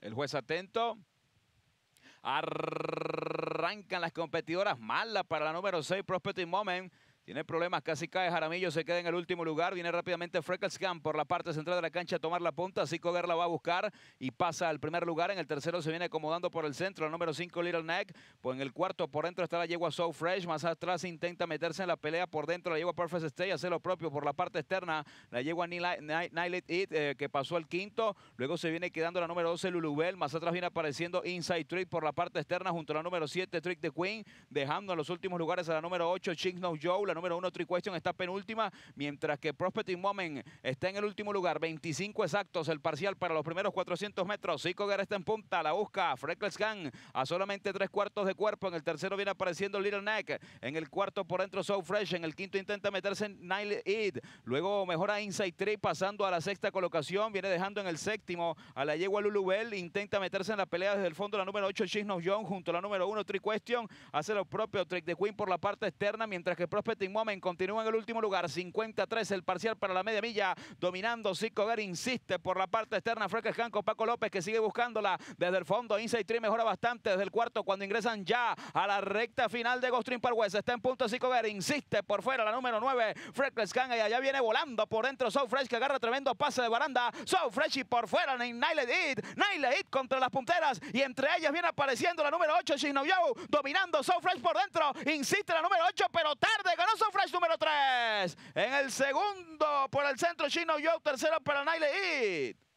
El juez atento. Arrancan las competidoras. Mala para la número 6, Prospecting Moment. Tiene problemas, casi cae Jaramillo, se queda en el último lugar. Viene rápidamente Freckles Gun por la parte central de la cancha a tomar la punta. Así Coger va a buscar y pasa al primer lugar. En el tercero se viene acomodando por el centro, el número 5 Little Neck. Pues en el cuarto por dentro está la yegua So Fresh. Más atrás intenta meterse en la pelea por dentro la yegua Perfect Stay. Hace lo propio por la parte externa la yegua Night It eh, que pasó al quinto. Luego se viene quedando la número 12 Lulubel. Más atrás viene apareciendo Inside Trick por la parte externa junto a la número 7 Trick the Queen. Dejando en los últimos lugares a la número 8 Chick No Joe número uno, triquestion está penúltima, mientras que Prospecting Moment está en el último lugar. 25 exactos el parcial para los primeros 400 metros. Zico Guerra está en punta, la busca. Freckles Gang a solamente tres cuartos de cuerpo. En el tercero viene apareciendo Little Neck. En el cuarto por dentro, So Fresh. En el quinto intenta meterse Nile Eid, Luego mejora Inside Tree pasando a la sexta colocación. Viene dejando en el séptimo a la yegua Lulubel, Intenta meterse en la pelea desde el fondo la número 8, Chisnos Young, junto a la número uno tri Question. Hace lo propio Trick de Queen por la parte externa, mientras que Prospect Moment continúa en el último lugar. 53 el parcial para la media milla. Dominando Zico insiste por la parte externa. Gang con Paco López que sigue buscándola desde el fondo. Inside 3 mejora bastante desde el cuarto cuando ingresan ya a la recta final de Gostrim Parwes. Está en punto Zico Insiste por fuera la número 9. Freckles Gang y allá viene volando por dentro. South Fresh que agarra tremendo pase de baranda. South Fresh y por fuera Naila Hit. Naila Hit contra las punteras y entre ellas viene apareciendo la número 8 Shinoyou dominando South Fresh por dentro. Insiste la número 8 pero tarde ganó son Flash número 3. En el segundo por el centro Chino yo Tercero para Naile y